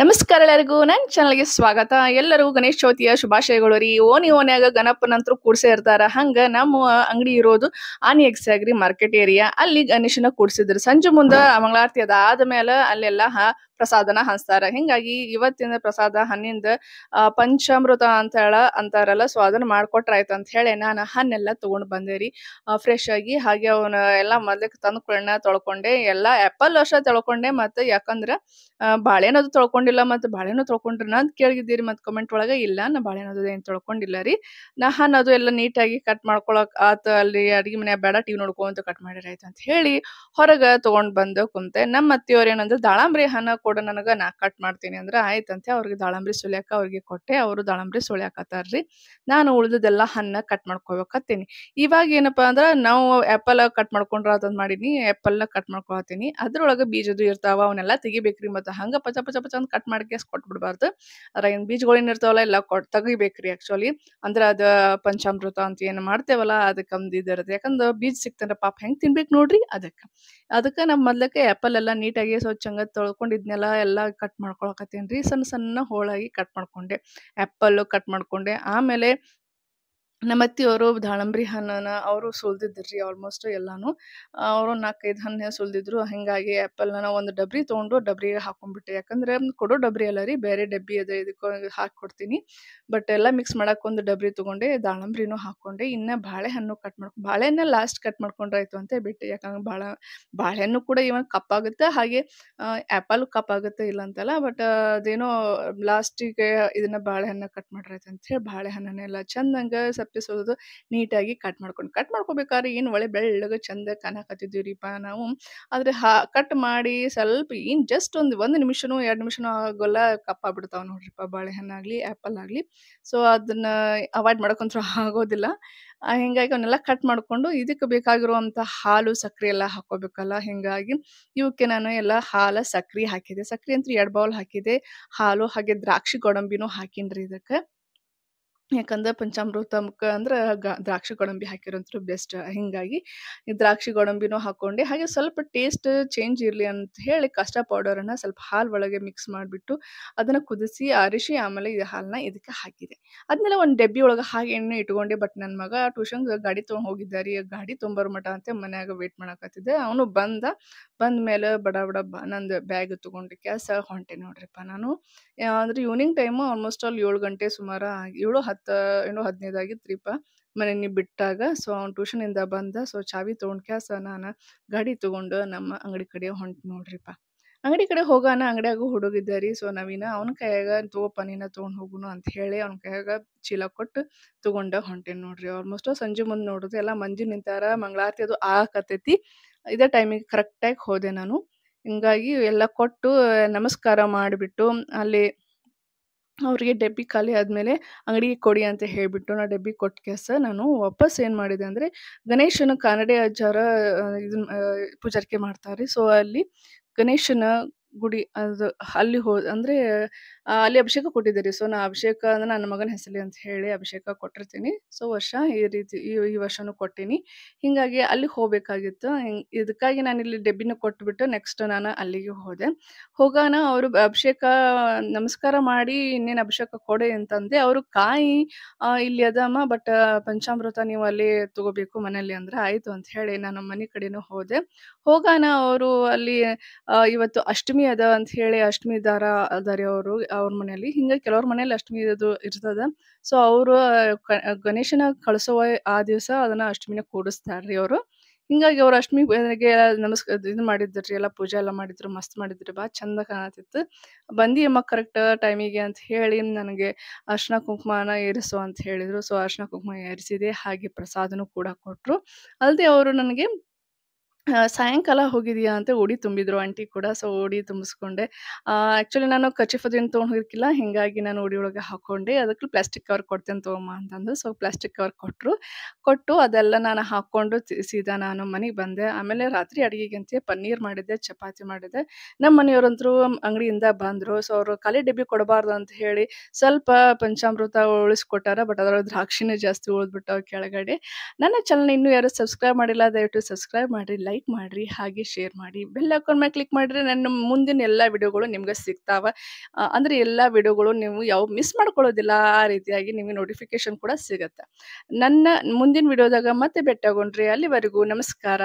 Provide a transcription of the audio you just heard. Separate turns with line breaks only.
ನಮಸ್ಕಾರ ಎಲ್ಲರಿಗೂ ನನ್ನ ಚಾನಲ್ಗೆ ಸ್ವಾಗತ ಎಲ್ಲರೂ ಗಣೇಶ ಚೌತಿಯ ಶುಭಾಶಯಗಳು ರೀ ಓನಿ ಓನ್ಯಾಗ ಗಣಪನಂತರೂ ಕೂಡಿಸೇ ಇರ್ತಾರ ಹಂಗ ನಮ್ಮ ಅಂಗಡಿ ಇರೋದು ಆನಿ ಎಕ್ಸಾಗ್ರಿ ಮಾರ್ಕೆಟ್ ಏರಿಯಾ ಅಲ್ಲಿ ಗಣೇಶನ ಕೂಡ್ಸಿದ್ರು ಸಂಜೆ ಮುಂದ ಮಂಗಳಾರತಿ ಅದಾದ ಮೇಲೆ ಅಲ್ಲೆಲ್ಲ ಪ್ರಸಾದನ ಹಂಚ್ತಾರ ಹಿಂಗಾಗಿ ಇವತ್ತಿನ ಪ್ರಸಾದ ಹಣ್ಣಿಂದ ಪಂಚಾಮೃತ ಅಂತ ಹೇಳ ಅಂತಾರಲ್ಲ ಸೊ ಅದನ್ನ ಮಾಡ್ಕೊಟ್ರಾಯ್ತು ಅಂತ ಹೇಳಿ ನಾನು ಹನ್ನೆಲ್ಲ ತಗೊಂಡ್ ಬಂದೆ ರೀ ಫ್ರೆಶ್ ಆಗಿ ಹಾಗೆ ಅವನ ಎಲ್ಲ ಮೊದಲಕ್ಕೆ ತಂದ್ಕೊಳ್ಳ ತೊಳ್ಕೊಂಡೆ ಎಲ್ಲಾ ಆ್ಯಪಲ್ ಅಷ್ಟ ತೊಳ್ಕೊಂಡೆ ಮತ್ತೆ ಯಾಕಂದ್ರೆ ಬಾಳೆನದು ತೊಳ್ಕೊಂಡೆ ತೊಳ್ಕೊಂಡಿಲ್ಲ ಮತ್ತು ಬಾಳೆಹಣ್ಣು ತೊಳ್ಕೊಂಡ್ರನ ಅಂತ ಕೇಳಿದ್ದೀರಿ ಮತ್ತು ಕಮೆಂಟ್ ಒಳಗೆ ಇಲ್ಲ ನಾ ಬಾಳೆಹಣ್ಣು ಏನು ತೊಳ್ಕೊಂಡಿಲ್ಲ ರೀ ನಾ ಹಣ್ಣು ಅದು ಎಲ್ಲ ನೀಟಾಗಿ ಕಟ್ ಮಾಡ್ಕೊಳಕ್ ಆತ ಅಲ್ಲಿ ಅಡಿಗೆ ಮನೆ ಬೇಡ ಟಿವಿ ನೋಡ್ಕೊಂತ ಕಟ್ ಮಾಡಿರಾಯ್ತು ಅಂತ ಹೇಳಿ ಹೊರಗೆ ತೊಗೊಂಡ್ ಬಂದು ಕುಂತೆ ನಮ್ಮ ಮತ್ತಿಯವ್ರು ಏನಂದ್ರೆ ದಾಳಂಬ್ರಿ ಹಣ ಕೂಡ ನನಗೆ ನಾ ಕಟ್ ಮಾಡ್ತೀನಿ ಅಂದ್ರೆ ಆಯ್ತಂತೆ ಅವ್ರಿಗೆ ದಾಳಂಬ್ರಿ ಸುಳ್ಯಾಕ ಅವ್ರಿಗೆ ಕೊಟ್ಟೆ ಅವರು ದಾಳಂಬ್ರಿ ರೀ ನಾನು ಉಳಿದದೆಲ್ಲ ಹಣ್ಣ ಕಟ್ ಮಾಡ್ಕೋಬೇಕತ್ತೀನಿ ಇವಾಗ ಏನಪ್ಪಾ ಅಂದ್ರೆ ನಾವು ಆ್ಯಪಲ್ ಕಟ್ ಮಾಡ್ಕೊಂಡ್ರ ಅದನ್ನ ಮಾಡೀನಿ ಆ್ಯಪಲ್ನ ಕಟ್ ಮಾಡ್ಕೊಳತ್ತೀನಿ ಅದ್ರೊಳಗೆ ಬೀಜದ್ದು ಇರ್ತಾವ ಅವನ್ನೆಲ್ಲ ತೆಗಿಬೇಕ್ರಿ ಮತ್ತು ಹಂಗೆ ಪಚ ಪಚ ಪಚ ಅಂತ ಕಟ್ ಮಾಡ್ಕೇಸ್ ಕೊಟ್ಬಿಡ್ಬಾರ್ದು ಅದ್ರ ಏನು ಬೀಜಗಳು ಏನಿರ್ತಾವಲ್ಲ ಎಲ್ಲ ಕೊಟ್ಟು ತೆಗಿಬೇಕ್ರಿ ಆ್ಯಕ್ಚುಲಿ ಅಂದ್ರೆ ಅದು ಪಂಚಾಮೃತ ಅಂತ ಏನು ಮಾಡ್ತೇವಲ್ಲ ಅದಕ್ಕೆ ಅಂದ್ ಇದಿರುತ್ತೆ ಯಾಕಂದ್ರೆ ಬೀಜ ಸಿಕ್ತಾರ ಪಾಪ ಹೆಂಗೆ ತಿನ್ಬೇಕು ನೋಡ್ರಿ ಅದಕ್ಕೆ ಅದಕ್ಕೆ ನಮ್ಮ ಮೊದ್ಲಕ್ಕೆ ಆ್ಯಪಲ್ ಎಲ್ಲ ನೀಟಾಗಿ ಸ್ವಚ್ಛಂಗ ತೊಳ್ಕೊಂಡು ಇದನ್ನೆಲ್ಲ ಎಲ್ಲ ಕಟ್ ಮಾಡ್ಕೊಳಕತ್ತೇನ್ರಿ ಸಣ್ಣ ಸಣ್ಣ ಹೋಳಾಗಿ ಕಟ್ ಮಾಡ್ಕೊಂಡೆ ಆ್ಯಪಲ್ಲು ಕಟ್ ಮಾಡ್ಕೊಂಡೆ ಆಮೇಲೆ ನಮ್ಮತ್ತಿಯವರು ದಾಳಂಬ್ರಿ ಹಣ್ಣನ ಅವರು ಸುಲ್ದಿದ್ರಿ ಆಲ್ಮೋಸ್ಟ್ ಎಲ್ಲಾನು ಅವರು ನಾಲ್ಕೈದು ಹಣ್ಣು ಸುಲ್ದಿದ್ರು ಹಿಂಗಾಗಿ ಆ್ಯಪಲ್ನ ಒಂದು ಡಬ್ರಿ ತೊಗೊಂಡು ಡಬ್ರಿಗೆ ಹಾಕೊಂಡ್ಬಿಟ್ಟೆ ಯಾಕಂದ್ರೆ ಕೊಡೋ ಡಬ್ರಿ ಅಲ್ಲ ರೀ ಬೇರೆ ಡಬ್ಬಿ ಅದ ಇದಕ್ಕೆ ಹಾಕ್ಕೊಡ್ತೀನಿ ಬಟ್ ಎಲ್ಲ ಮಿಕ್ಸ್ ಮಾಡೋಕೆ ಒಂದು ಡಬ್ರಿ ತೊಗೊಂಡೆ ದಾಳಂಬ್ರಿನೂ ಹಾಕೊಂಡೆ ಇನ್ನು ಬಾಳೆಹಣ್ಣು ಕಟ್ ಮಾಡ್ಕೊ ಬಾಳೆಹಣ್ಣು ಲಾಸ್ಟ್ ಕಟ್ ಮಾಡ್ಕೊಂಡ್ರಾಯ್ತು ಅಂತ ಬಿಟ್ಟೆ ಯಾಕಂದ್ರೆ ಭಾಳ ಬಾಳೆಹಣ್ಣು ಕೂಡ ಇವನ್ ಕಪ್ಪಾಗುತ್ತೆ ಹಾಗೆ ಆ್ಯಪಲ್ ಕಪ್ಪಾಗುತ್ತೆ ಇಲ್ಲ ಅಂತಲ್ಲ ಬಟ್ ಅದೇನೋ ಲಾಸ್ಟಿಗೆ ಇದನ್ನ ಬಾಳೆಹಣ್ಣು ಕಟ್ ಮಾಡ್ರಾಯ್ತು ಅಂತ ಹೇಳಿ ಬಾಳೆಹಣ್ಣನ್ನೆಲ್ಲ ಚಂದಂಗೆ ಸ್ವಲ್ಪ ನೀಟಾಗಿ ಕಟ್ ಮಾಡ್ಕೊಂಡು ಕಟ್ ಮಾಡ್ಕೋಬೇಕಾದ್ರೆ ಏನು ಒಳ್ಳೆ ಬೆಳ್ಳಗೆ ಚಂದ ಕಾಣಕತ್ತಿದ್ದೀವ್ರಿಪ್ಪ ನಾವು ಆದರೆ ಹಾ ಕಟ್ ಮಾಡಿ ಸ್ವಲ್ಪ ಏನು ಜಸ್ಟ್ ಒಂದು ಒಂದು ನಿಮಿಷನೂ ಎರಡು ನಿಮಿಷನೂ ಆಗೋಲ್ಲ ಕಪ್ಪಾಗ್ಬಿಡ್ತಾವೆ ನೋಡ್ರಿಪ್ಪ ಬಾಳೆಹಣ್ಣಾಗಲಿ ಆ್ಯಪಲ್ ಆಗಲಿ ಸೊ ಅದನ್ನ ಅವಾಯ್ಡ್ ಮಾಡೋಕ್ಕಂತೂ ಆಗೋದಿಲ್ಲ ಹಿಂಗಾಗಿ ಅವನ್ನೆಲ್ಲ ಕಟ್ ಮಾಡಿಕೊಂಡು ಇದಕ್ಕೆ ಬೇಕಾಗಿರುವಂಥ ಹಾಲು ಸಕ್ಕರೆ ಎಲ್ಲ ಹಾಕೋಬೇಕಲ್ಲ ಹಿಂಗಾಗಿ ಇವಕ್ಕೆ ನಾನು ಎಲ್ಲ ಹಾಲು ಸಕ್ಕರೆ ಹಾಕಿದೆ ಸಕ್ಕರೆ ಅಂತ ಎರಡು ಬೌಲ್ ಹಾಕಿದೆ ಹಾಲು ಹಾಗೆ ದ್ರಾಕ್ಷಿ ಗೋಡಂಬಿನೂ ಹಾಕಿನ್ರಿ ಇದಕ್ಕೆ ಯಾಕಂದ್ರೆ ಪಂಚಾಮೃತ ಮುಖ ಅಂದ್ರೆ ದ್ರಾಕ್ಷಿ ಗೋಡಂಬಿ ಹಾಕಿರೋಂಥ ಬೆಸ್ಟ್ ಹೀಗಾಗಿ ದ್ರಾಕ್ಷಿ ಗೋಡಂಬಿನೂ ಹಾಕೊಂಡೆ ಹಾಗೆ ಸ್ವಲ್ಪ ಟೇಸ್ಟ್ ಚೇಂಜ್ ಇರಲಿ ಅಂತ ಹೇಳಿ ಕಷ್ಟ ಪೌಡರನ್ನು ಸ್ವಲ್ಪ ಹಾಲು ಒಳಗೆ ಮಿಕ್ಸ್ ಮಾಡಿಬಿಟ್ಟು ಅದನ್ನು ಕುದಿಸಿ ಆರಿಸಿ ಆಮೇಲೆ ಈ ಹಾಲನ್ನ ಇದಕ್ಕೆ ಹಾಕಿದೆ ಅದನ್ನೆಲ್ಲ ಒಂದು ಡಬ್ಬಿ ಒಳಗೆ ಹಾಗೆ ಎಣ್ಣೆ ಇಟ್ಕೊಂಡೆ ಬಟ್ ನನ್ನ ಮಗ ಟ್ಯೂಷನ್ ಗಾಡಿ ತೊಗೊಂಡು ಹೋಗಿದ್ದಾರೆ ಗಾಡಿ ತುಂಬರ್ ಮಠ ಅಂತ ಮನ್ಯಾಗ ವೇಟ್ ಮಾಡಕತ್ತಿದ್ದೆ ಅವನು ಬಂದ ಬಂದ ಮೇಲೆ ಬಡ ಬಡ ಬ ನಂದು ಬ್ಯಾಗ್ ತೊಗೊಂಡು ಸಹ ಹೊಂಟೆ ನೋಡ್ರಿಪ್ಪ ನಾನು ಅಂದ್ರೆ ಈವ್ನಿಂಗ್ ಟೈಮು ಆಲ್ಮೋಸ್ಟ್ ಆಲ್ ಏಳು ಗಂಟೆ ಸುಮಾರು ಏಳು ಹತ್ತು ಮತ್ತು ಏನೋ ಹದಿನೈದಾಗಿತ್ತು ರೀಪ ಮನೆಗೆ ಬಿಟ್ಟಾಗ ಸೊ ಅವ್ನು ಟ್ಯೂಷನಿಂದ ಬಂದ ಸೊ ಚಾವಿ ತೊಗೊಂಡು ಕ್ಯಾಸ ನಾನು ಗಾಡಿ ತೊಗೊಂಡು ನಮ್ಮ ಅಂಗಡಿ ಕಡೆ ಹೊಂಟು ನೋಡ್ರಿಪ್ಪ ಅಂಗಡಿ ಕಡೆ ಹೋಗಾನ ಅಂಗಡಿಯಾಗು ಹುಡುಗಿದ್ದ ರೀ ಸೊ ನವೀನ ಅವನ ಕೈಯಾಗ ತೋಪ ನೀನ ತೊಗೊಂಡು ಹೋಗುನು ಅಂತ ಹೇಳಿ ಅವ್ನ ಕೈಯಾಗ ಚೀಲ ಕೊಟ್ಟು ತೊಗೊಂಡ ಹೊಂಟೇನಿ ನೋಡ್ರಿ ಆಲ್ಮೋಸ್ಟ್ ಸಂಜೆ ಮುಂದೆ ನೋಡಿದ್ರೆ ಎಲ್ಲ ಮಂಜು ನಿಂತಾರ ಮಂಗಳಾರತಿ ಅದು ಆಕತೈತಿ ಇದೇ ಟೈಮಿಗೆ ಕರೆಕ್ಟಾಗಿ ಹೋದೆ ನಾನು ಹಿಂಗಾಗಿ ಎಲ್ಲ ಕೊಟ್ಟು ನಮಸ್ಕಾರ ಮಾಡಿಬಿಟ್ಟು ಅಲ್ಲಿ ಅವರಿಗೆ ಡಬ್ಬಿ ಖಾಲಿ ಆದಮೇಲೆ ಅಂಗಡಿಗೆ ಕೊಡಿ ಅಂತ ಹೇಳಿಬಿಟ್ಟು ನಾ ಡಬ್ಬಿ ಕೊಟ್ಟ ಸಹ ನಾನು ವಾಪಸ್ ಏನು ಮಾಡಿದೆ ಅಂದರೆ ಗಣೇಶನ ಕನ್ನಡಿ ಅಜ್ಜಾರ ಇದನ್ನ ಪೂಜಾರಿಕೆ ಮಾಡ್ತಾರೆ ಸೊ ಅಲ್ಲಿ ಗಣೇಶನ ಗುಡಿ ಅದು ಅಲ್ಲಿ ಹೋ ಅಂದರೆ ಅಲ್ಲಿ ಅಭಿಷೇಕ ಕೊಟ್ಟಿದ್ದೀರಿ ಸೊ ನಾ ಅಭಿಷೇಕ ಅಂದ್ರೆ ನನ್ನ ಮಗನ ಹೆಸರಲ್ಲಿ ಅಂತ ಹೇಳಿ ಅಭಿಷೇಕ ಕೊಟ್ಟಿರ್ತೀನಿ ಸೊ ವರ್ಷ ಈ ರೀತಿ ಈ ಈ ವರ್ಷನೂ ಕೊಟ್ಟಿನಿ ಹೀಗಾಗಿ ಅಲ್ಲಿ ಹೋಗಬೇಕಾಗಿತ್ತು ಇದಕ್ಕಾಗಿ ನಾನು ಇಲ್ಲಿ ಡೆಬ್ಬಿನ ಕೊಟ್ಬಿಟ್ಟು ನೆಕ್ಸ್ಟ್ ನಾನು ಅಲ್ಲಿಗೆ ಹೋದೆ ಹೋಗೋಣ ಅವರು ಅಭಿಷೇಕ ನಮಸ್ಕಾರ ಮಾಡಿ ಇನ್ನೇನು ಅಭಿಷೇಕ ಕೊಡೆ ಅಂತಂದೆ ಅವರು ಕಾಯಿ ಇಲ್ಲಿ ಅದಮ್ಮ ಬಟ್ ಪಂಚಾಮೃತ ನೀವು ಅಲ್ಲಿ ತಗೋಬೇಕು ಮನೆಯಲ್ಲಿ ಅಂದ್ರೆ ಆಯಿತು ಅಂತ ಹೇಳಿ ನಾನು ಮನೆ ಕಡೆನೂ ಹೋದೆ ಹೋಗೋಣ ಅವರು ಅಲ್ಲಿ ಇವತ್ತು ಅಷ್ಟಮಿ ಅದ ಅಂತ ಹೇಳಿ ಅಷ್ಟಮಿ ದಾರ ಅದಾರಿ ಅವರು ಅವ್ರ ಮನೇಲಿ ಹಿಂಗ ಕೆಲವ್ರ ಮನೇಲಿ ಅಷ್ಟಮಿ ಅದು ಇರ್ತದ ಸೊ ಅವರು ಗಣೇಶನ ಕಳಿಸುವ ಆ ದಿವಸ ಅದನ್ನ ಅಷ್ಟಮಿನ ಕೂಡಿಸ್ತಾರ್ರಿ ಅವರು ಹಿಂಗಾಗಿ ಅವ್ರ ಅಷ್ಟಮಿ ನಮಸ್ಕ ಇದು ಮಾಡಿದ್ರಿ ಎಲ್ಲ ಪೂಜೆ ಎಲ್ಲ ಮಾಡಿದ್ರು ಮಸ್ತ್ ಮಾಡಿದ್ರಿ ಬಾ ಚಂದ ಕಾಣತಿತ್ತು ಬಂದಿ ಅಮ್ಮ ಕರೆಕ್ಟ್ ಟೈಮಿಗೆ ಅಂತ ಹೇಳಿ ನನಗೆ ಅರ್ಶನ ಕುಂಕುಮನ ಏರಿಸು ಅಂತ ಹೇಳಿದ್ರು ಸೊ ಅರ್ಶನ ಕುಂಕುಮ ಏರಿಸಿದೆ ಹಾಗೆ ಪ್ರಸಾದನೂ ಕೂಡ ಕೊಟ್ಟರು ಅಲ್ದೆ ಅವರು ನನಗೆ ಸಾಯಂಕಾಲ ಹೋಗಿದೀಯಾ ಅಂತ ಉಡಿ ತುಂಬಿದ್ರು ಆಂಟಿ ಕೂಡ. ಸೊ, ಉಡಿ ತುಂಬಿಸ್ಕೊಂಡೆ. ಆಕ್ಚುಲಿ ನಾನು ಕರ್ಚೀಫದೇನು ತೊಗೊಂಡು ಹೋಗಿರ್ಕಿಲ್ಲ. ಹಿಂಗಾಗಿ ನಾನು ಉಡಿ ಒಳಗೆ ಹಾಕೊಂಡೆ. ಅದಕ್ಕೆ ಪ್ಲಾಸ್ಟಿಕ್ ಕವರ್ ಕೊಡ್ತೇನೆ ತಗೋಮ್ಮ ಅಂತಂದು ಸೊ, ಪ್ಲಾಸ್ಟಿಕ್ ಕವರ್ ಕೊಟ್ಟರು ಕೊಟ್ಟು ಅದೆಲ್ಲ ನಾನು ಹಾಕ್ಕೊಂಡು ಸೀದ ಸೀದಾ ನಾನು ಮನೆಗೆ ಬಂದೆ. ಆಮೇಲೆ ರಾತ್ರಿ ಅಡುಗೆಗಂತೆ ಪನ್ನೀರ್ ಮಾಡಿದ್ದೆ, ಚಪಾತಿ ಮಾಡಿದೆ ನಮ್ಮ ಮನೆಯವರಂತರೂ ಅಂಗಡಿಯಿಂದ ಬಂದರು ಸೊ, ಅವರು ಖಾಲಿ ಡಬ್ಬಿ ಕೊಡಬಾರ್ದು ಅಂತ ಹೇಳಿ ಸ್ವಲ್ಪ ಪಂಚಾಮೃತ ಉಳಿಸ್ಕೊಟ್ಟಾರ. ಬಟ್ ಅದರ ದ್ರಾಕ್ಷಿನೇ ಜಾಸ್ತಿ ಉಳಿದ್ಬಿಟ್ಟು ಕೆಳಗಡೆ. ನನ್ನ ಚಾನಲ್ ಇನ್ನೂ ಯಾರು ಸಬ್ಸ್ಕ್ರೈಬ್ ಮಾಡಿಲ್ಲ, ದಯವಿಟ್ಟು ಸಬ್ಸ್ಕ್ರೈಬ್ ಮಾಡಿ. ಲೈಕ್ ಲೈಕ್ ಮಾಡ್ರಿ ಹಾಗೆ ಶೇರ್ ಮಾಡಿ ಬೆಲ್ ಅಕೌಂಟ್ ಮೇಲೆ ಕ್ಲಿಕ್ ಮಾಡ್ರಿ ನನ್ನ ಮುಂದಿನ ಎಲ್ಲಾ ವಿಡಿಯೋಗಳು ನಿಮ್ಗೆ ಸಿಗ್ತಾವ ಅಂದ್ರೆ ಎಲ್ಲಾ ವಿಡಿಯೋಗಳು ನೀವು ಯಾವ ಮಿಸ್ ಮಾಡ್ಕೊಳ್ಳೋದಿಲ್ಲ ಆ ರೀತಿಯಾಗಿ ನಿಮಗೆ ನೋಟಿಫಿಕೇಶನ್ ಕೂಡ ಸಿಗತ್ತ ನನ್ನ ಮುಂದಿನ ವಿಡಿಯೋದಾಗ ಮತ್ತೆ ಭೇಟಿಯಾಗೊಂಡ್ರಿ ಅಲ್ಲಿವರೆಗೂ ನಮಸ್ಕಾರ